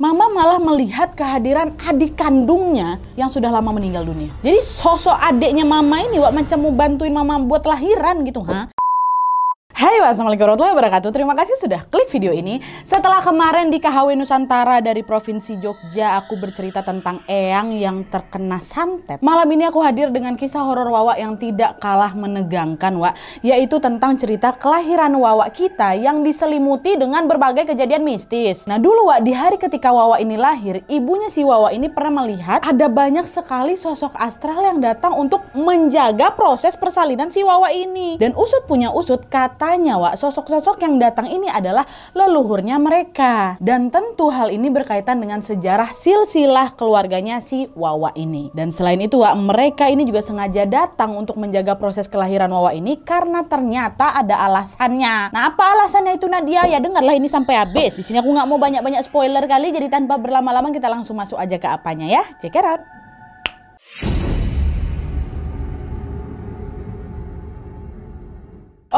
Mama malah melihat kehadiran adik kandungnya yang sudah lama meninggal dunia. Jadi sosok adiknya mama ini wak macam mau bantuin mama buat lahiran gitu, ha? Hai, Assalamualaikum warahmatullahi wabarakatuh. Terima kasih sudah klik video ini. Setelah kemarin di KHW Nusantara dari Provinsi Jogja, aku bercerita tentang Eyang yang terkena santet. Malam ini aku hadir dengan kisah horor Wawa yang tidak kalah menegangkan, Wak. Yaitu tentang cerita kelahiran Wawa kita yang diselimuti dengan berbagai kejadian mistis. Nah dulu, Wak, di hari ketika Wawa ini lahir, ibunya si Wawa ini pernah melihat ada banyak sekali sosok astral yang datang untuk menjaga proses persalinan si Wawa ini. Dan usut punya usut, kata Makanya, Wak, sosok-sosok yang datang ini adalah leluhurnya mereka. Dan tentu hal ini berkaitan dengan sejarah silsilah keluarganya si Wawa ini. Dan selain itu, Wak, mereka ini juga sengaja datang untuk menjaga proses kelahiran Wawa ini karena ternyata ada alasannya. Nah, apa alasannya itu Nadia? Ya dengarlah ini sampai habis. Di sini aku nggak mau banyak-banyak spoiler kali, jadi tanpa berlama-lama kita langsung masuk aja ke apanya ya. Check it out.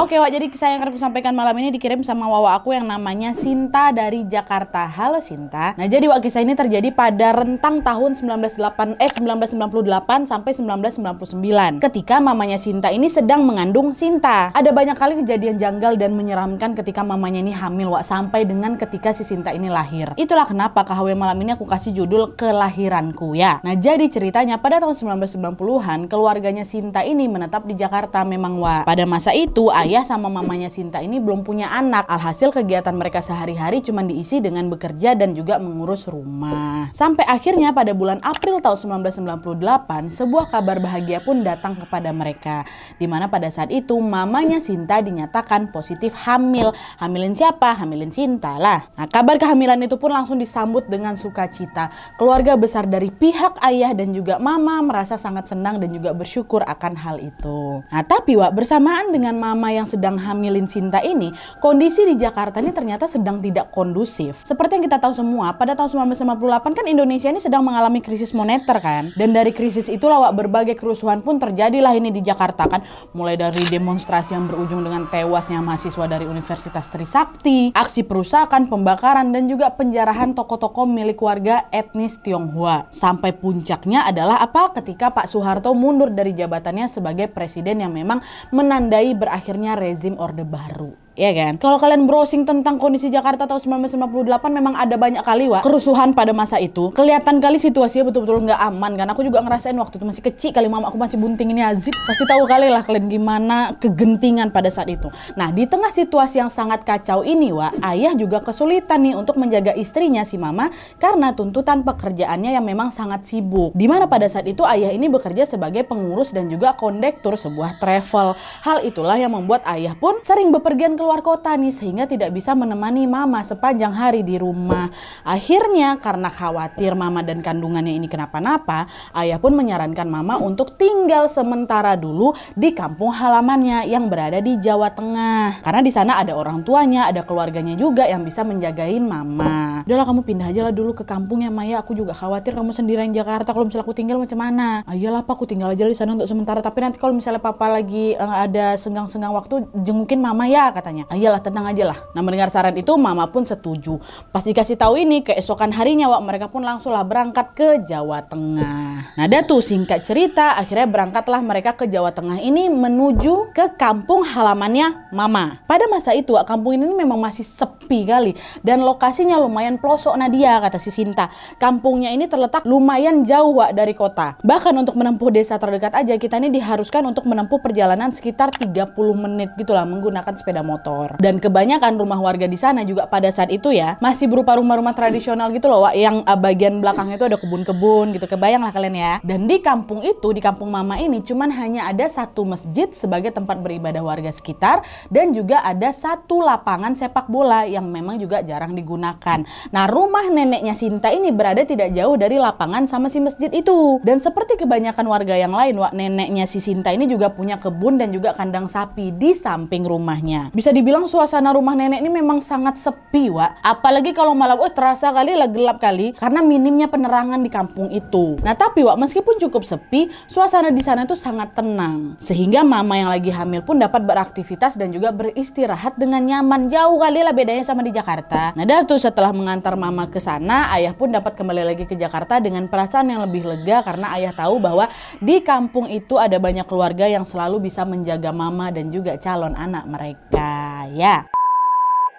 Oke Wak, jadi saya yang akan sampaikan malam ini dikirim sama Wawa aku yang namanya Sinta dari Jakarta. Halo Sinta. Nah jadi Wak, kisah ini terjadi pada rentang tahun 1998, eh, 1998 sampai 1999. Ketika mamanya Sinta ini sedang mengandung Sinta. Ada banyak kali kejadian janggal dan menyeramkan ketika mamanya ini hamil Wak, sampai dengan ketika si Sinta ini lahir. Itulah kenapa KHW malam ini aku kasih judul Kelahiranku ya. Nah jadi ceritanya pada tahun 1990-an keluarganya Sinta ini menetap di Jakarta memang Wak. Pada masa itu ayah ayah sama mamanya Sinta ini belum punya anak. Alhasil kegiatan mereka sehari-hari cuma diisi dengan bekerja dan juga mengurus rumah. Sampai akhirnya pada bulan April tahun 1998, sebuah kabar bahagia pun datang kepada mereka. Dimana pada saat itu mamanya Sinta dinyatakan positif hamil. Hamilin siapa? Hamilin Sinta lah. Nah kabar kehamilan itu pun langsung disambut dengan sukacita. Keluarga besar dari pihak ayah dan juga mama merasa sangat senang dan juga bersyukur akan hal itu. Nah tapi Wak bersamaan dengan mama yang sedang hamilin Sinta ini, kondisi di Jakarta ini ternyata sedang tidak kondusif. Seperti yang kita tahu semua, pada tahun 1998 kan Indonesia ini sedang mengalami krisis moneter kan. Dan dari krisis itulah wak, berbagai kerusuhan pun terjadilah ini di Jakarta kan. Mulai dari demonstrasi yang berujung dengan tewasnya mahasiswa dari Universitas Trisakti, aksi perusakan, pembakaran, dan juga penjarahan toko-toko milik warga etnis Tionghoa. Sampai puncaknya adalah apa? Ketika Pak Soeharto mundur dari jabatannya sebagai presiden yang memang menandai berakhirnya lahirnya rezim Orde Baru ya kan? Kalau kalian browsing tentang kondisi Jakarta tahun 1998 memang ada banyak kali wa kerusuhan pada masa itu. Kelihatan kali situasinya betul-betul nggak aman kan. Aku juga ngerasain waktu itu masih kecil kali mama aku masih bunting ini Aziz. Pasti tahu kali lah kalian gimana kegentingan pada saat itu. Nah, di tengah situasi yang sangat kacau ini wa, ayah juga kesulitan nih untuk menjaga istrinya si mama karena tuntutan pekerjaannya yang memang sangat sibuk. Dimana pada saat itu ayah ini bekerja sebagai pengurus dan juga kondektur sebuah travel. Hal itulah yang membuat ayah pun sering bepergian ke keluar kota nih sehingga tidak bisa menemani mama sepanjang hari di rumah. Akhirnya karena khawatir mama dan kandungannya ini kenapa-napa, ayah pun menyarankan mama untuk tinggal sementara dulu di kampung halamannya yang berada di Jawa Tengah. Karena di sana ada orang tuanya, ada keluarganya juga yang bisa menjagain mama. Udahlah kamu pindah aja lah dulu ke kampungnya Maya, aku juga khawatir kamu sendirian Jakarta kalau misalnya aku tinggal macam mana. Ayolah pak, aku tinggal aja di sana untuk sementara, tapi nanti kalau misalnya papa lagi eh, ada senggang-senggang waktu jengukin mama ya katanya katanya. Ah, tenang aja lah. Nah mendengar saran itu mama pun setuju. Pas dikasih tahu ini keesokan harinya wak mereka pun langsunglah berangkat ke Jawa Tengah. Nah ada tuh singkat cerita akhirnya berangkatlah mereka ke Jawa Tengah ini menuju ke kampung halamannya mama. Pada masa itu wak kampung ini memang masih sepi kali dan lokasinya lumayan pelosok Nadia kata si Sinta. Kampungnya ini terletak lumayan jauh wak dari kota. Bahkan untuk menempuh desa terdekat aja kita ini diharuskan untuk menempuh perjalanan sekitar 30 menit gitulah menggunakan sepeda motor motor. Dan kebanyakan rumah warga di sana juga pada saat itu ya masih berupa rumah-rumah tradisional gitu loh, Wak, yang eh, bagian belakangnya itu ada kebun-kebun gitu. Kebayang lah kalian ya. Dan di kampung itu, di kampung Mama ini cuman hanya ada satu masjid sebagai tempat beribadah warga sekitar dan juga ada satu lapangan sepak bola yang memang juga jarang digunakan. Nah, rumah neneknya Sinta ini berada tidak jauh dari lapangan sama si masjid itu. Dan seperti kebanyakan warga yang lain, Wak, neneknya si Sinta ini juga punya kebun dan juga kandang sapi di samping rumahnya. Bisa dibilang suasana rumah nenek ini memang sangat sepi, Wak. Apalagi kalau malam, oh terasa kali lah gelap kali karena minimnya penerangan di kampung itu. Nah, tapi Wak, meskipun cukup sepi, suasana di sana itu sangat tenang. Sehingga mama yang lagi hamil pun dapat beraktivitas dan juga beristirahat dengan nyaman. Jauh kali lah bedanya sama di Jakarta. Nah, dan tuh setelah mengantar mama ke sana, ayah pun dapat kembali lagi ke Jakarta dengan perasaan yang lebih lega karena ayah tahu bahwa di kampung itu ada banyak keluarga yang selalu bisa menjaga mama dan juga calon anak mereka saya.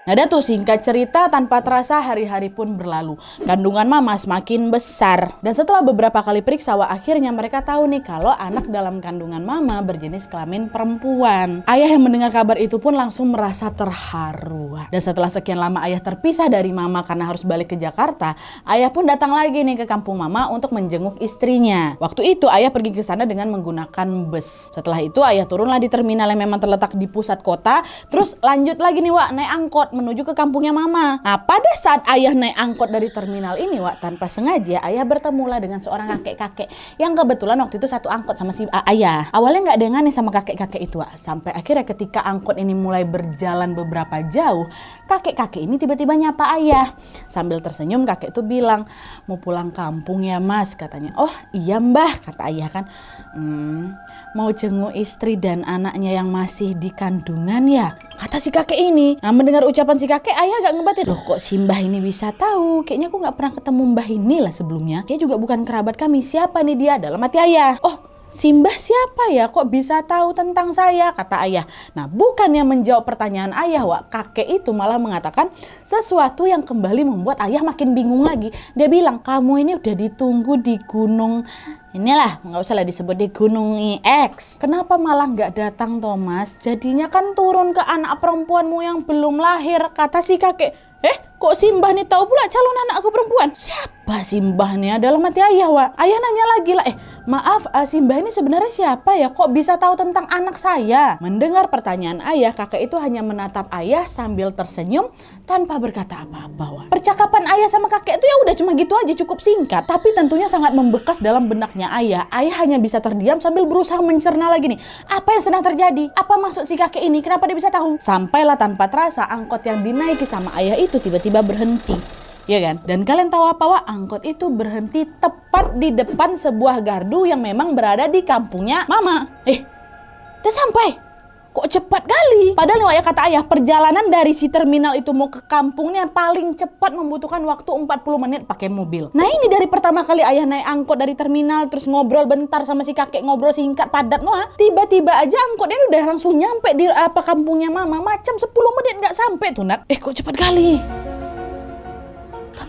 Nada tuh singkat cerita tanpa terasa hari-hari pun berlalu. Kandungan mama semakin besar. Dan setelah beberapa kali periksa akhirnya mereka tahu nih kalau anak dalam kandungan mama berjenis kelamin perempuan. Ayah yang mendengar kabar itu pun langsung merasa terharu. Dan setelah sekian lama ayah terpisah dari mama karena harus balik ke Jakarta, ayah pun datang lagi nih ke kampung mama untuk menjenguk istrinya. Waktu itu ayah pergi ke sana dengan menggunakan bus. Setelah itu ayah turunlah di terminal yang memang terletak di pusat kota, terus lanjut lagi nih Wak naik angkot menuju ke kampungnya mama. Nah, pada saat ayah naik angkot dari terminal ini, Wak, tanpa sengaja ayah bertemu lah dengan seorang kakek-kakek yang kebetulan waktu itu satu angkot sama si uh, ayah. Awalnya nggak dengan nih sama kakek-kakek itu, Wak. Sampai akhirnya ketika angkot ini mulai berjalan beberapa jauh, kakek-kakek ini tiba-tiba nyapa ayah. Sambil tersenyum kakek itu bilang, "Mau pulang kampung ya, Mas?" katanya. "Oh, iya, Mbah," kata ayah kan. "Hmm, mau jenguk istri dan anaknya yang masih di kandungan ya?" kata si kakek ini. Nah, mendengar ucapan ucapan si kakek ayah agak ngebatin loh kok si mbah ini bisa tahu kayaknya aku nggak pernah ketemu mbah ini lah sebelumnya dia juga bukan kerabat kami siapa nih dia dalam hati ayah oh Simbah siapa ya kok bisa tahu tentang saya? kata ayah. Nah, bukannya menjawab pertanyaan ayah, Wak, kakek itu malah mengatakan sesuatu yang kembali membuat ayah makin bingung lagi. Dia bilang, "Kamu ini udah ditunggu di gunung inilah nggak usah lah disebut di Gunung X. Kenapa malah nggak datang Thomas? Jadinya kan turun ke anak perempuanmu yang belum lahir. Kata si kakek, eh kok Simbah nih tahu pula calon anakku perempuan? Siapa Simbah nih? Dalam mati ayah, Wak. Ayah nanya lagi lah, eh Maaf, eh, Simbah ini sebenarnya siapa ya? Kok bisa tahu tentang anak saya? Mendengar pertanyaan ayah, kakek itu hanya menatap ayah sambil tersenyum tanpa berkata apa-apa. Percakapan ayah sama kakek itu ya udah cuma gitu aja, cukup singkat. Tapi tentunya sangat membekas dalam benaknya ayah. Ayah hanya bisa terdiam sambil berusaha mencerna lagi nih. Apa yang sedang terjadi? Apa maksud si kakek ini? Kenapa dia bisa tahu? Sampailah tanpa terasa angkot yang dinaiki sama ayah itu tiba-tiba berhenti. Iya kan? Dan kalian tahu apa Wak? Angkot itu berhenti tepat di depan sebuah gardu yang memang berada di kampungnya Mama. Eh, udah sampai kok cepat kali. Padahal ya kata ayah, perjalanan dari si terminal itu mau ke kampungnya paling cepat membutuhkan waktu 40 menit pakai mobil. Nah ini dari pertama kali ayah naik angkot dari terminal terus ngobrol bentar sama si kakek ngobrol singkat padat Noah. Tiba-tiba aja angkotnya udah langsung nyampe di apa kampungnya mama macam 10 menit nggak sampai tuh Nat. Eh kok cepat kali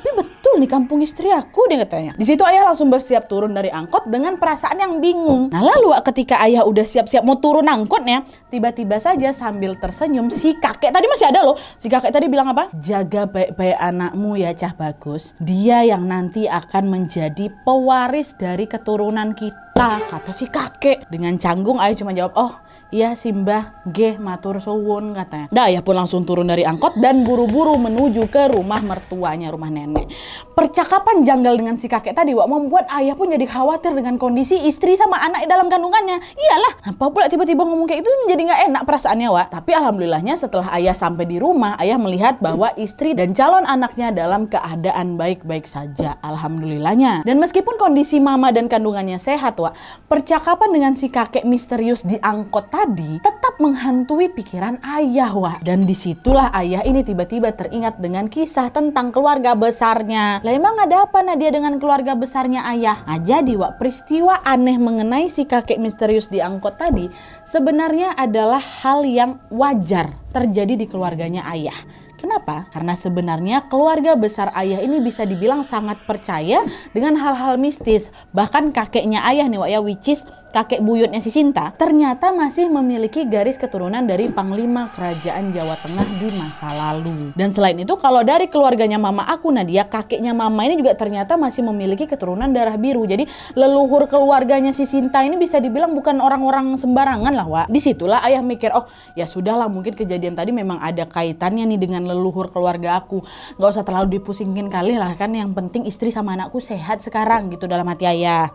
tapi betul nih kampung istri aku dia katanya. Di situ ayah langsung bersiap turun dari angkot dengan perasaan yang bingung. Nah lalu ketika ayah udah siap-siap mau turun angkotnya, tiba-tiba saja sambil tersenyum si kakek tadi masih ada loh. Si kakek tadi bilang apa? Jaga baik-baik anakmu ya Cah Bagus. Dia yang nanti akan menjadi pewaris dari keturunan kita Nah, kata si kakek dengan canggung ayah cuma jawab, "Oh, iya Simbah, geh matur suwun," katanya. Dah, ayah pun langsung turun dari angkot dan buru-buru menuju ke rumah mertuanya, rumah nenek. Percakapan janggal dengan si kakek tadi Wak membuat ayah pun jadi khawatir dengan kondisi istri sama anak dalam kandungannya. Iyalah, apa pula tiba-tiba ngomong kayak itu jadi nggak enak perasaannya, Wak. Tapi alhamdulillahnya setelah ayah sampai di rumah, ayah melihat bahwa istri dan calon anaknya dalam keadaan baik-baik saja. Alhamdulillahnya. Dan meskipun kondisi mama dan kandungannya sehat, tua, percakapan dengan si kakek misterius di angkot tadi tetap menghantui pikiran ayah, wah. Dan disitulah ayah ini tiba-tiba teringat dengan kisah tentang keluarga besarnya. Lah emang ada apa Nadia dengan keluarga besarnya ayah? Nah jadi, wah, peristiwa aneh mengenai si kakek misterius di angkot tadi sebenarnya adalah hal yang wajar terjadi di keluarganya ayah. Kenapa? Karena sebenarnya keluarga besar ayah ini bisa dibilang sangat percaya dengan hal-hal mistis. Bahkan kakeknya ayah nih Wak ya, which is kakek buyutnya si Sinta, ternyata masih memiliki garis keturunan dari Panglima Kerajaan Jawa Tengah di masa lalu. Dan selain itu, kalau dari keluarganya mama aku Nadia, kakeknya mama ini juga ternyata masih memiliki keturunan darah biru. Jadi leluhur keluarganya si Sinta ini bisa dibilang bukan orang-orang sembarangan lah, Wak. Disitulah ayah mikir, oh ya sudahlah mungkin kejadian tadi memang ada kaitannya nih dengan leluhur keluarga aku. Gak usah terlalu dipusingin kali lah kan yang penting istri sama anakku sehat sekarang gitu dalam hati ayah.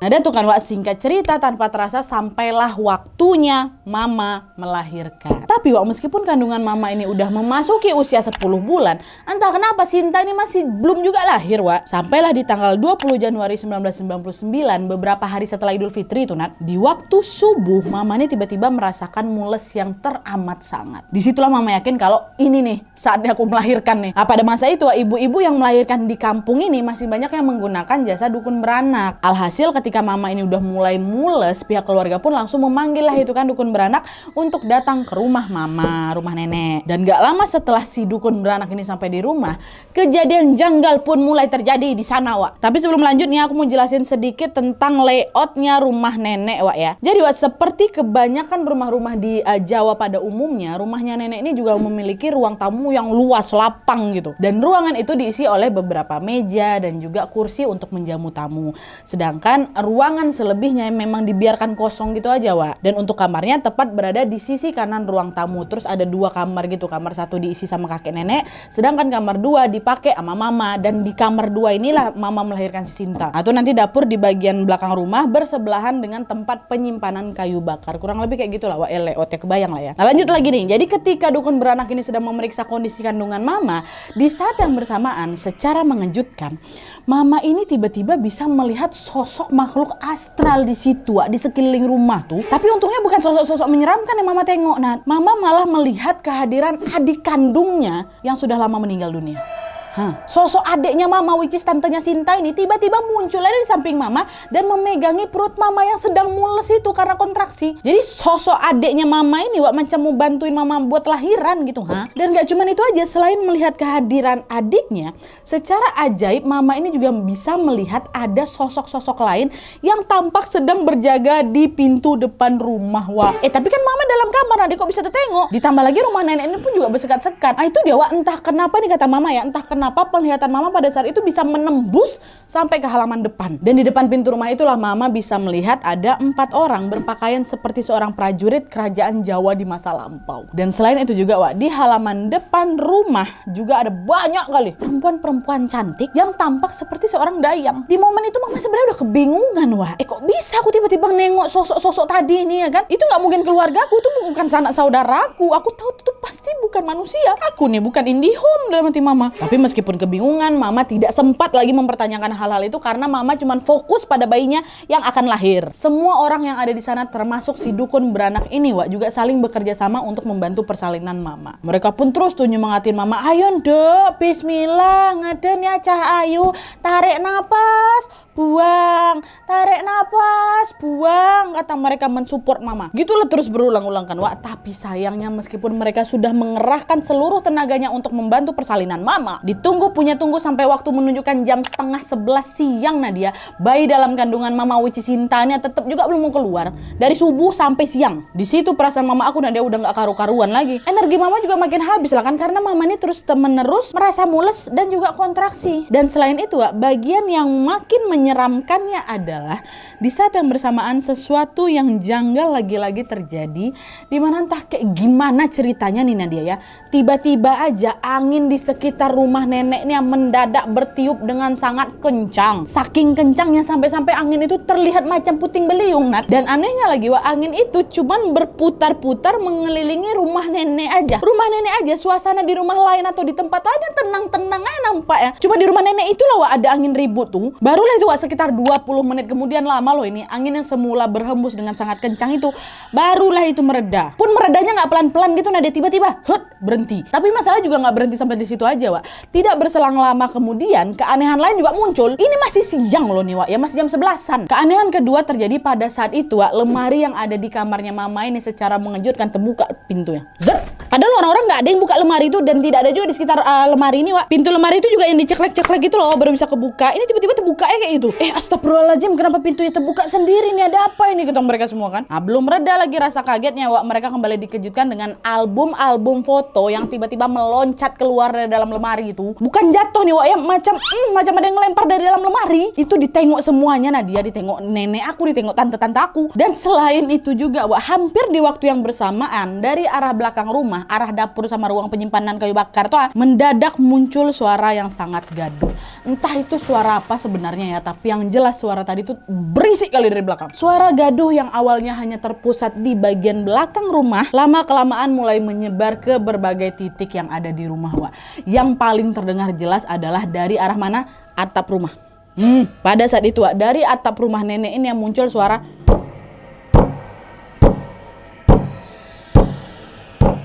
Nah, tuh kan Wak singkat cerita tanpa terasa sampailah waktunya mama melahirkan. Tapi Wak, meskipun kandungan mama ini udah memasuki usia 10 bulan, entah kenapa Sinta ini masih belum juga lahir, Wak. Sampailah di tanggal 20 Januari 1999, beberapa hari setelah Idul Fitri itu, Nat, di waktu subuh, mama ini tiba-tiba merasakan mules yang teramat sangat. Disitulah mama yakin kalau ini nih, saatnya aku melahirkan nih. Apa pada masa itu, ibu-ibu yang melahirkan di kampung ini masih banyak yang menggunakan jasa dukun beranak. Alhasil ketika mama ini udah mulai mules, pihak keluarga pun langsung memanggil lah itu kan dukun beranak untuk datang ke rumah rumah mama, rumah nenek. Dan gak lama setelah si dukun beranak ini sampai di rumah, kejadian janggal pun mulai terjadi di sana, Wak. Tapi sebelum lanjut nih, aku mau jelasin sedikit tentang layoutnya rumah nenek, Wak ya. Jadi, Wak, seperti kebanyakan rumah-rumah di uh, Jawa pada umumnya, rumahnya nenek ini juga memiliki ruang tamu yang luas, lapang gitu. Dan ruangan itu diisi oleh beberapa meja dan juga kursi untuk menjamu tamu. Sedangkan ruangan selebihnya memang dibiarkan kosong gitu aja, Wak. Dan untuk kamarnya tepat berada di sisi kanan ruang ruang tamu terus ada dua kamar gitu kamar satu diisi sama kakek nenek sedangkan kamar dua dipakai sama mama dan di kamar dua inilah mama melahirkan si Sinta atau nanti dapur di bagian belakang rumah bersebelahan dengan tempat penyimpanan kayu bakar kurang lebih kayak gitulah wah ele otek bayang lah ya nah lanjut lagi nih jadi ketika dukun beranak ini sedang memeriksa kondisi kandungan mama di saat yang bersamaan secara mengejutkan mama ini tiba-tiba bisa melihat sosok makhluk astral di situ di sekeliling rumah tuh tapi untungnya bukan sosok-sosok menyeramkan yang mama tengok nah mama Mama malah melihat kehadiran adik kandungnya yang sudah lama meninggal dunia. Sosok adiknya mama which is tantenya Sinta ini tiba-tiba muncul ada di samping mama dan memegangi perut mama yang sedang mules itu karena kontraksi. Jadi sosok adiknya mama ini wak macam mau bantuin mama buat lahiran gitu. Huh? Dan gak cuman itu aja selain melihat kehadiran adiknya secara ajaib mama ini juga bisa melihat ada sosok-sosok lain yang tampak sedang berjaga di pintu depan rumah wak. Eh tapi kan mama dalam kamar adik kok bisa tertengok. Ditambah lagi rumah nenek ini pun juga bersekat-sekat. Ah itu dia wak entah kenapa nih kata mama ya entah kenapa kenapa penglihatan mama pada saat itu bisa menembus sampai ke halaman depan. Dan di depan pintu rumah itulah mama bisa melihat ada empat orang berpakaian seperti seorang prajurit kerajaan Jawa di masa lampau. Dan selain itu juga Wak, di halaman depan rumah juga ada banyak kali perempuan-perempuan cantik yang tampak seperti seorang dayang. Di momen itu mama sebenarnya udah kebingungan Wak. Eh kok bisa aku tiba-tiba nengok sosok-sosok tadi ini ya kan? Itu nggak mungkin keluarga aku itu bukan sanak saudaraku. Aku tahu itu pasti bukan manusia. Aku nih bukan Indihome dalam hati mama. Tapi meskipun kebingungan, mama tidak sempat lagi mempertanyakan hal-hal itu karena mama cuma fokus pada bayinya yang akan lahir. Semua orang yang ada di sana termasuk si dukun beranak ini Wak juga saling bekerja sama untuk membantu persalinan mama. Mereka pun terus tuh nyemangatin mama, ayo dok, bismillah, ngeden ya cah ayu, tarik nafas, buang, tarik nafas, buang, kata mereka mensupport mama. Gitulah terus berulang-ulang kan Wak, tapi sayangnya meskipun mereka sudah mengerahkan seluruh tenaganya untuk membantu persalinan mama, di Ditunggu punya tunggu sampai waktu menunjukkan jam setengah sebelas siang Nadia. Bayi dalam kandungan mama Wici Sintanya tetap juga belum mau keluar. Dari subuh sampai siang. Di situ perasaan mama aku Nadia udah nggak karu-karuan lagi. Energi mama juga makin habis lah kan karena mama ini terus menerus merasa mules dan juga kontraksi. Dan selain itu bagian yang makin menyeramkannya adalah di saat yang bersamaan sesuatu yang janggal lagi-lagi terjadi di mana entah kayak gimana ceritanya nih Nadia ya. Tiba-tiba aja angin di sekitar rumah neneknya mendadak bertiup dengan sangat kencang. Saking kencangnya sampai-sampai angin itu terlihat macam puting beliung, Nat. Dan anehnya lagi, wah angin itu cuman berputar-putar mengelilingi rumah nenek aja. Rumah nenek aja, suasana di rumah lain atau di tempat lain tenang-tenang aja nampak ya. Cuma di rumah nenek itulah wah ada angin ribut tuh. Barulah itu wah sekitar 20 menit kemudian lama loh ini angin yang semula berhembus dengan sangat kencang itu barulah itu mereda. Pun meredanya nggak pelan-pelan gitu, Nade tiba-tiba hut berhenti. Tapi masalah juga nggak berhenti sampai di situ aja, wah. Tidak berselang lama kemudian, keanehan lain juga muncul. Ini masih siang loh nih Wak, ya masih jam sebelasan. Keanehan kedua terjadi pada saat itu Wak, lemari yang ada di kamarnya mama ini secara mengejutkan terbuka pintunya. Zer! Padahal orang-orang nggak ada yang buka lemari itu dan tidak ada juga di sekitar uh, lemari ini Wak. Pintu lemari itu juga yang diceklek-ceklek gitu loh baru bisa kebuka. Ini tiba-tiba terbuka ya kayak gitu. Eh astagfirullahaladzim kenapa pintunya terbuka sendiri nih ada apa ini ketong mereka semua kan. Nah belum reda lagi rasa kagetnya Wak. Mereka kembali dikejutkan dengan album-album foto yang tiba-tiba meloncat keluar dari dalam lemari itu bukan jatuh nih wak ya macam mm, macam ada yang ngelempar dari dalam lemari itu ditengok semuanya Nadia ditengok nenek aku ditengok tante-tante aku dan selain itu juga wak hampir di waktu yang bersamaan dari arah belakang rumah arah dapur sama ruang penyimpanan kayu bakar toh ah, mendadak muncul suara yang sangat gaduh entah itu suara apa sebenarnya ya tapi yang jelas suara tadi tuh berisik kali dari belakang suara gaduh yang awalnya hanya terpusat di bagian belakang rumah lama kelamaan mulai menyebar ke berbagai titik yang ada di rumah wak yang paling terdengar jelas adalah dari arah mana? Atap rumah. Hmm, pada saat itu dari atap rumah nenek ini yang muncul suara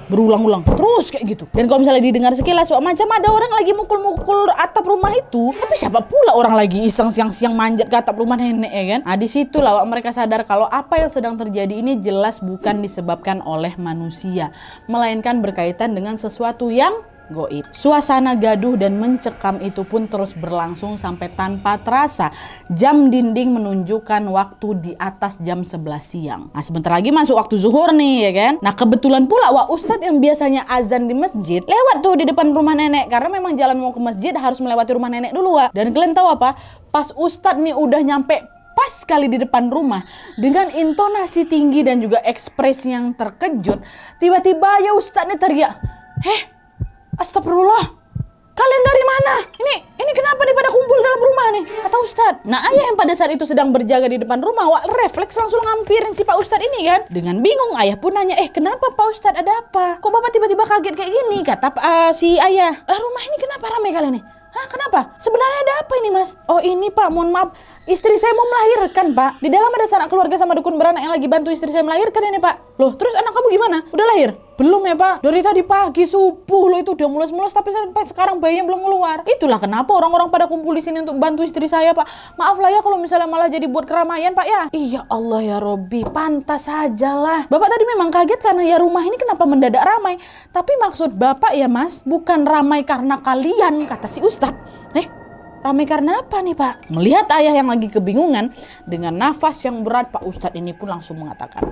berulang-ulang terus kayak gitu dan kalau misalnya didengar sekilas so, macam ada orang lagi mukul-mukul atap rumah itu tapi siapa pula orang lagi iseng siang-siang manjat ke atap rumah nenek ya kan nah situ lah mereka sadar kalau apa yang sedang terjadi ini jelas bukan disebabkan oleh manusia melainkan berkaitan dengan sesuatu yang goib. Suasana gaduh dan mencekam itu pun terus berlangsung sampai tanpa terasa. Jam dinding menunjukkan waktu di atas jam 11 siang. Nah sebentar lagi masuk waktu zuhur nih ya kan. Nah kebetulan pula wah Ustadz yang biasanya azan di masjid lewat tuh di depan rumah nenek. Karena memang jalan mau ke masjid harus melewati rumah nenek dulu wah. Dan kalian tahu apa? Pas Ustadz nih udah nyampe pas sekali di depan rumah dengan intonasi tinggi dan juga ekspresi yang terkejut tiba-tiba ya Ustadz nih teriak heh Astagfirullah. Kalian dari mana? Ini ini kenapa nih pada kumpul dalam rumah nih? Kata Ustadz. Nah ayah yang pada saat itu sedang berjaga di depan rumah, wak refleks langsung ngampirin si Pak Ustadz ini kan. Dengan bingung ayah pun nanya, eh kenapa Pak Ustadz ada apa? Kok bapak tiba-tiba kaget kayak gini? Kata uh, si ayah, eh, rumah ini kenapa ramai kali nih? Hah, kenapa? Sebenarnya ada apa ini, Mas? Oh, ini, Pak. Mohon maaf. Istri saya mau melahirkan, Pak. Di dalam ada sanak keluarga sama dukun beranak yang lagi bantu istri saya melahirkan ini, Pak. Loh, terus anak kamu gimana? Udah lahir? Belum ya Pak, dari tadi pagi subuh lo itu udah mulus-mulus tapi sampai sekarang bayinya belum keluar. Itulah kenapa orang-orang pada kumpul di sini untuk bantu istri saya Pak. Maaf lah ya kalau misalnya malah jadi buat keramaian Pak ya. Iya Allah ya Robi, pantas saja lah. Bapak tadi memang kaget karena ya rumah ini kenapa mendadak ramai. Tapi maksud Bapak ya Mas, bukan ramai karena kalian kata si Ustadz. Eh, Ramai karena apa nih Pak? Melihat ayah yang lagi kebingungan dengan nafas yang berat Pak Ustadz ini pun langsung mengatakan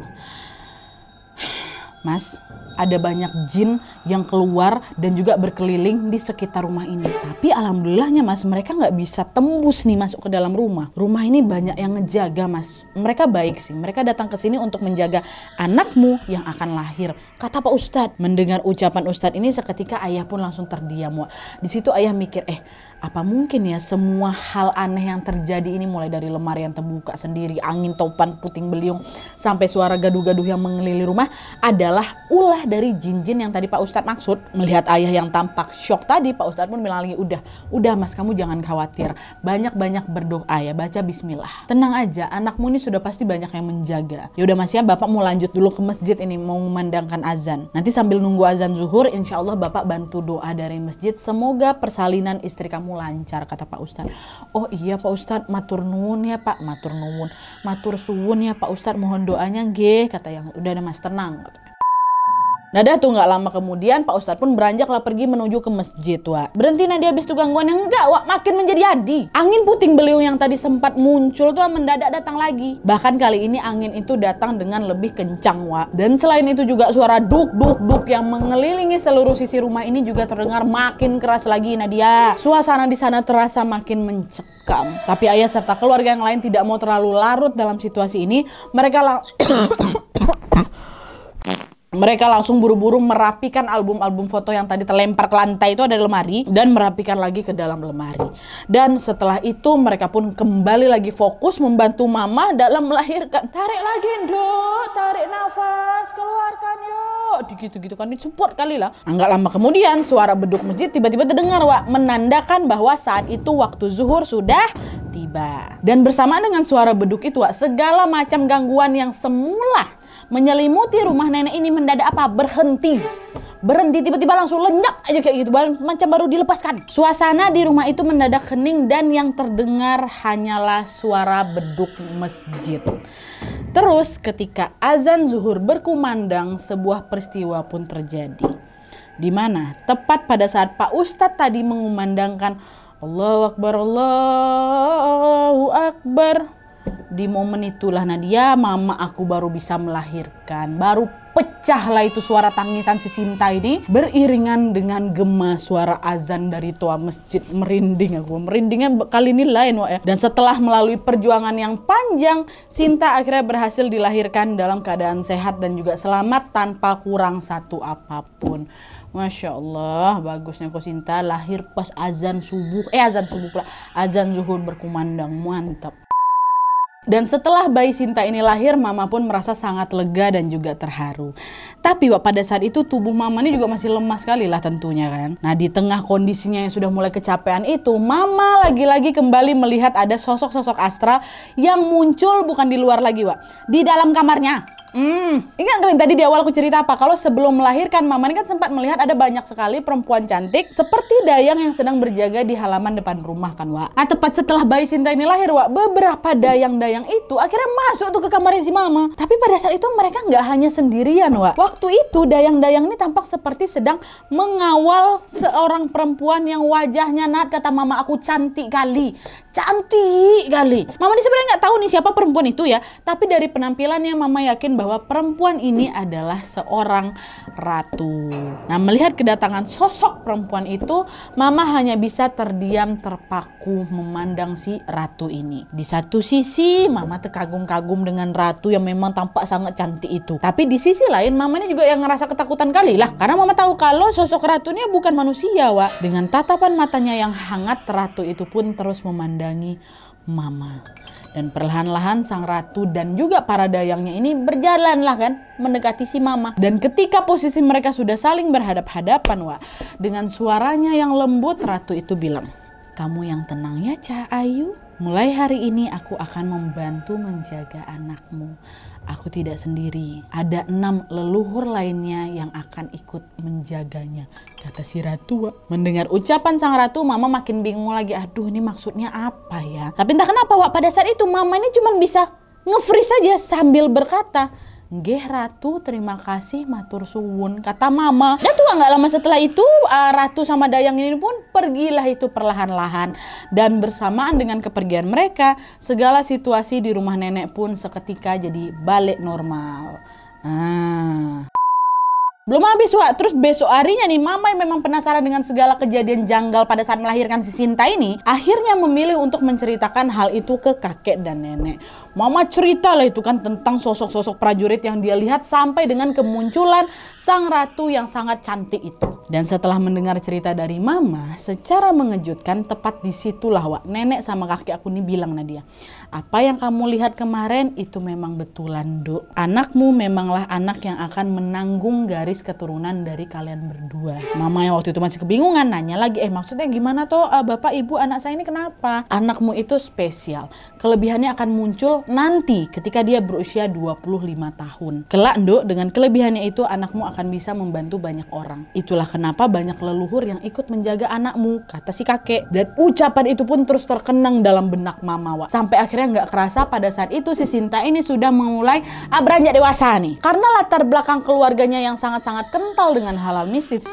Mas, ada banyak jin yang keluar dan juga berkeliling di sekitar rumah ini. Tapi alhamdulillahnya mas, mereka nggak bisa tembus nih masuk ke dalam rumah. Rumah ini banyak yang ngejaga mas. Mereka baik sih, mereka datang ke sini untuk menjaga anakmu yang akan lahir. Kata Pak Ustadz, mendengar ucapan Ustadz ini seketika ayah pun langsung terdiam. Wak. Di situ ayah mikir, eh apa mungkin ya semua hal aneh yang terjadi ini mulai dari lemari yang terbuka sendiri, angin topan puting beliung, sampai suara gaduh-gaduh yang mengelilingi rumah adalah adalah ulah dari jin-jin yang tadi Pak Ustadz maksud. Melihat ayah yang tampak shock tadi, Pak Ustadz pun bilang lagi, udah, udah mas kamu jangan khawatir. Banyak-banyak berdoa ya, baca bismillah. Tenang aja, anakmu ini sudah pasti banyak yang menjaga. ya udah mas ya, bapak mau lanjut dulu ke masjid ini, mau memandangkan azan. Nanti sambil nunggu azan zuhur, insya Allah bapak bantu doa dari masjid. Semoga persalinan istri kamu lancar, kata Pak Ustadz. Oh iya Pak Ustadz, matur nuwun ya Pak, matur nuwun. Matur suwun ya Pak Ustadz, mohon doanya nggih, kata yang udah ada mas tenang. Kata. Nah dah tuh nggak lama kemudian Pak Ustadz pun beranjak lah pergi menuju ke masjid Wak. Berhenti Nadia habis tuh gangguan yang enggak Wak makin menjadi adi. Angin puting beliung yang tadi sempat muncul tuh mendadak datang lagi. Bahkan kali ini angin itu datang dengan lebih kencang Wak. Dan selain itu juga suara duk duk duk yang mengelilingi seluruh sisi rumah ini juga terdengar makin keras lagi Nadia. Suasana di sana terasa makin mencekam. Tapi ayah serta keluarga yang lain tidak mau terlalu larut dalam situasi ini. Mereka lang mereka langsung buru-buru merapikan album-album foto yang tadi terlempar ke lantai itu ada lemari dan merapikan lagi ke dalam lemari. Dan setelah itu mereka pun kembali lagi fokus membantu mama dalam melahirkan. Tarik lagi, Ndo. Tarik nafas, keluarkan yuk. Gitu-gitu kan support kali lah. Enggak lama kemudian suara beduk masjid tiba-tiba terdengar, Wak, menandakan bahwa saat itu waktu zuhur sudah tiba. Dan bersamaan dengan suara beduk itu, Wak, segala macam gangguan yang semula menyelimuti rumah nenek ini mendadak apa? Berhenti. Berhenti tiba-tiba langsung lenyap aja kayak gitu. Macam baru dilepaskan. Suasana di rumah itu mendadak hening dan yang terdengar hanyalah suara beduk masjid. Terus ketika azan zuhur berkumandang sebuah peristiwa pun terjadi. Di mana tepat pada saat Pak Ustadz tadi mengumandangkan Allahu Akbar, Allahu Akbar di momen itulah Nadia mama aku baru bisa melahirkan baru pecahlah itu suara tangisan si Sinta ini beriringan dengan gema suara azan dari tua masjid merinding aku merindingnya kali ini lain Wak ya dan setelah melalui perjuangan yang panjang Sinta akhirnya berhasil dilahirkan dalam keadaan sehat dan juga selamat tanpa kurang satu apapun Masya Allah bagusnya kok Sinta lahir pas azan subuh eh azan subuh pula azan zuhur berkumandang mantap dan setelah bayi Sinta ini lahir, Mama pun merasa sangat lega dan juga terharu. Tapi Wak, pada saat itu tubuh Mama ini juga masih lemah sekali lah tentunya kan. Nah di tengah kondisinya yang sudah mulai kecapean itu, Mama lagi-lagi kembali melihat ada sosok-sosok astral yang muncul bukan di luar lagi Wak. Di dalam kamarnya. Hmm. Ingat kalian tadi di awal aku cerita apa? Kalau sebelum melahirkan, Mama ini kan sempat melihat ada banyak sekali perempuan cantik seperti Dayang yang sedang berjaga di halaman depan rumah kan, Wak. Nah, tepat setelah bayi Sinta ini lahir, Wak, beberapa Dayang-Dayang itu akhirnya masuk tuh ke kamarnya si Mama. Tapi pada saat itu mereka nggak hanya sendirian, Wak. Waktu itu Dayang-Dayang ini tampak seperti sedang mengawal seorang perempuan yang wajahnya Nat kata Mama aku cantik kali. Cantik kali. Mama ini sebenarnya nggak tahu nih siapa perempuan itu ya, tapi dari penampilannya Mama yakin bahwa perempuan ini adalah seorang ratu. Nah, melihat kedatangan sosok perempuan itu, Mama hanya bisa terdiam terpaku memandang si ratu ini. Di satu sisi, Mama terkagum-kagum dengan ratu yang memang tampak sangat cantik itu. Tapi di sisi lain, Mamanya juga yang ngerasa ketakutan kali lah. Karena Mama tahu kalau sosok ratunya bukan manusia, Wak. Dengan tatapan matanya yang hangat, ratu itu pun terus memandangi Mama. Dan perlahan-lahan sang ratu dan juga para dayangnya ini berjalanlah kan mendekati si mama. Dan ketika posisi mereka sudah saling berhadap-hadapan wa, dengan suaranya yang lembut ratu itu bilang, kamu yang tenang ya Cah Ayu. Mulai hari ini aku akan membantu menjaga anakmu aku tidak sendiri. Ada enam leluhur lainnya yang akan ikut menjaganya, kata si ratu. Mendengar ucapan sang ratu, mama makin bingung lagi. Aduh, ini maksudnya apa ya? Tapi entah kenapa, Wak, pada saat itu mama ini cuma bisa nge-freeze saja sambil berkata, Nggih Ratu, terima kasih matur suwun, kata Mama. Dan tuh nggak lama setelah itu, uh, Ratu sama Dayang ini pun pergilah itu perlahan-lahan. Dan bersamaan dengan kepergian mereka, segala situasi di rumah nenek pun seketika jadi balik normal. Ah. Belum habis, Wak. Terus besok harinya nih, Mama yang memang penasaran dengan segala kejadian janggal pada saat melahirkan si Sinta ini, akhirnya memilih untuk menceritakan hal itu ke kakek dan nenek. Mama cerita lah itu kan tentang sosok-sosok prajurit yang dia lihat sampai dengan kemunculan sang ratu yang sangat cantik itu. Dan setelah mendengar cerita dari Mama, secara mengejutkan tepat di disitulah, Wak. Nenek sama kakek aku nih bilang, Nadia, apa yang kamu lihat kemarin itu memang betulan, Duk. Anakmu memanglah anak yang akan menanggung garis garis keturunan dari kalian berdua. Mama yang waktu itu masih kebingungan nanya lagi, eh maksudnya gimana toh uh, bapak ibu anak saya ini kenapa? Anakmu itu spesial. Kelebihannya akan muncul nanti ketika dia berusia 25 tahun. Kelak Ndo, dengan kelebihannya itu anakmu akan bisa membantu banyak orang. Itulah kenapa banyak leluhur yang ikut menjaga anakmu, kata si kakek. Dan ucapan itu pun terus terkenang dalam benak mama wa. Sampai akhirnya nggak kerasa pada saat itu si Sinta ini sudah memulai abranya dewasa nih. Karena latar belakang keluarganya yang sangat sangat-sangat kental dengan halal mistis.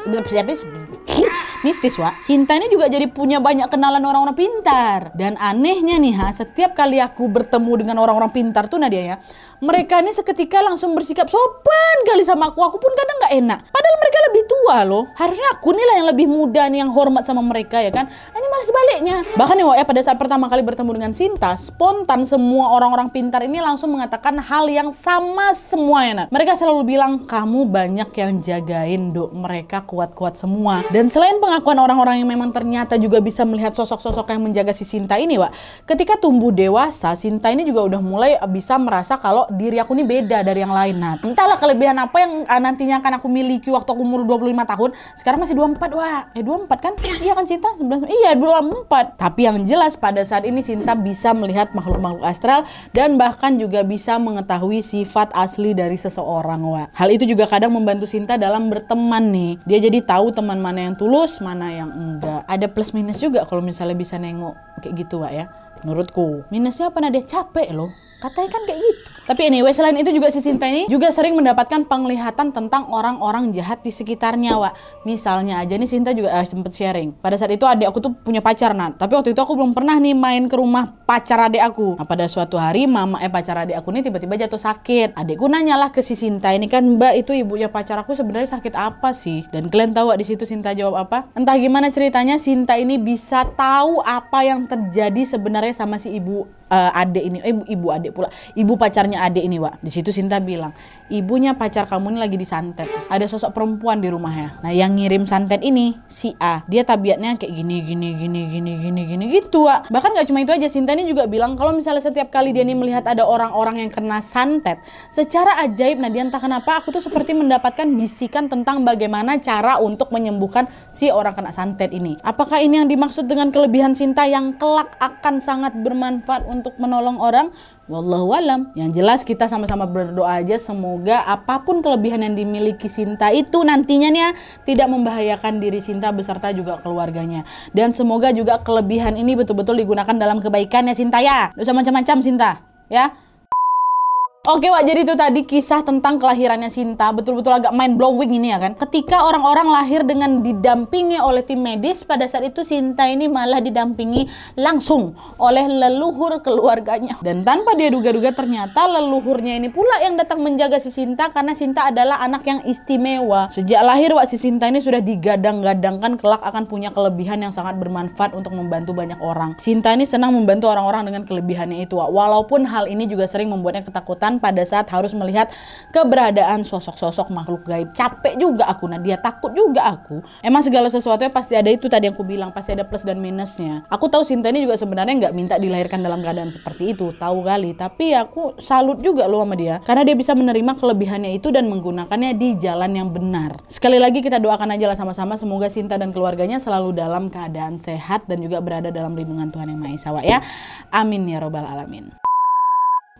Mistis, Wak. Sinta ini juga jadi punya banyak kenalan orang-orang pintar. Dan anehnya nih, ha, setiap kali aku bertemu dengan orang-orang pintar tuh Nadia ya, mereka ini seketika langsung bersikap sopan kali sama aku. Aku pun kadang nggak enak. Padahal mereka lebih tua loh. Harusnya aku nih lah yang lebih muda nih yang hormat sama mereka ya kan. Ini malah sebaliknya. Bahkan nih, Wak, ya pada saat pertama kali bertemu dengan Sinta, spontan semua orang-orang pintar ini langsung mengatakan hal yang sama semuanya. Nad, Mereka selalu bilang kamu banyak ya, yang jagain dok mereka kuat-kuat semua. Dan selain pengakuan orang-orang yang memang ternyata juga bisa melihat sosok-sosok yang menjaga si Sinta ini, Wak, ketika tumbuh dewasa, Sinta ini juga udah mulai eh, bisa merasa kalau diri aku ini beda dari yang lain. Nah, entahlah kelebihan apa yang eh, nantinya akan aku miliki waktu aku umur 25 tahun, sekarang masih 24, Wak. Eh, 24 kan? Iya kan Sinta? 19. Iya, 24. Tapi yang jelas pada saat ini Sinta bisa melihat makhluk-makhluk astral dan bahkan juga bisa mengetahui sifat asli dari seseorang, Wak. Hal itu juga kadang membantu Sinta dalam berteman nih. Dia jadi tahu teman mana yang tulus, mana yang enggak. Ada plus minus juga kalau misalnya bisa nengok kayak gitu Wak ya. Menurutku, minusnya apa nah? Dia Capek loh. Katanya kan kayak gitu. Tapi anyway, selain itu juga si Sinta ini juga sering mendapatkan penglihatan tentang orang-orang jahat di sekitarnya, Wak. Misalnya aja nih Sinta juga eh, sempet sharing. Pada saat itu adik aku tuh punya pacar, Nan. Tapi waktu itu aku belum pernah nih main ke rumah pacar adik aku. Nah, pada suatu hari mama eh pacar adik aku nih tiba-tiba jatuh sakit. Adikku nanyalah ke si Sinta ini kan, "Mbak, itu ibunya pacar aku sebenarnya sakit apa sih?" Dan kalian tahu Wak di situ Sinta jawab apa? Entah gimana ceritanya Sinta ini bisa tahu apa yang terjadi sebenarnya sama si ibu uh, eh, adik ini eh, ibu, ibu adik pula ibu pacarnya adik ini Wak di situ Sinta bilang ibunya pacar kamu ini lagi disantet ada sosok perempuan di rumahnya nah yang ngirim santet ini si A dia tabiatnya kayak gini gini gini gini gini gini gitu Wak bahkan nggak cuma itu aja Sinta ini juga bilang kalau misalnya setiap kali dia ini melihat ada orang-orang yang kena santet secara ajaib nah dia entah kenapa aku tuh seperti mendapatkan bisikan tentang bagaimana cara untuk menyembuhkan si orang kena santet ini apakah ini yang dimaksud dengan kelebihan Sinta yang kelak akan sangat bermanfaat untuk untuk menolong orang wallahu alam yang jelas kita sama-sama berdoa aja semoga apapun kelebihan yang dimiliki Sinta itu nantinya nih ya, tidak membahayakan diri Sinta beserta juga keluarganya dan semoga juga kelebihan ini betul-betul digunakan dalam kebaikan ya Sinta ya gak usah macam-macam Sinta ya Oke Wak, jadi itu tadi kisah tentang kelahirannya Sinta. Betul-betul agak mind blowing ini ya kan. Ketika orang-orang lahir dengan didampingi oleh tim medis, pada saat itu Sinta ini malah didampingi langsung oleh leluhur keluarganya. Dan tanpa dia duga-duga ternyata leluhurnya ini pula yang datang menjaga si Sinta karena Sinta adalah anak yang istimewa. Sejak lahir Wak, si Sinta ini sudah digadang-gadangkan kelak akan punya kelebihan yang sangat bermanfaat untuk membantu banyak orang. Sinta ini senang membantu orang-orang dengan kelebihannya itu Wak. Walaupun hal ini juga sering membuatnya ketakutan kesulitan pada saat harus melihat keberadaan sosok-sosok makhluk gaib. Capek juga aku nah dia takut juga aku. Emang segala sesuatu pasti ada itu tadi yang aku bilang, pasti ada plus dan minusnya. Aku tahu Sinta ini juga sebenarnya nggak minta dilahirkan dalam keadaan seperti itu, tahu kali. Tapi aku salut juga loh sama dia, karena dia bisa menerima kelebihannya itu dan menggunakannya di jalan yang benar. Sekali lagi kita doakan aja lah sama-sama, semoga Sinta dan keluarganya selalu dalam keadaan sehat dan juga berada dalam lindungan Tuhan Yang Maha Esa ya. Amin ya robbal alamin.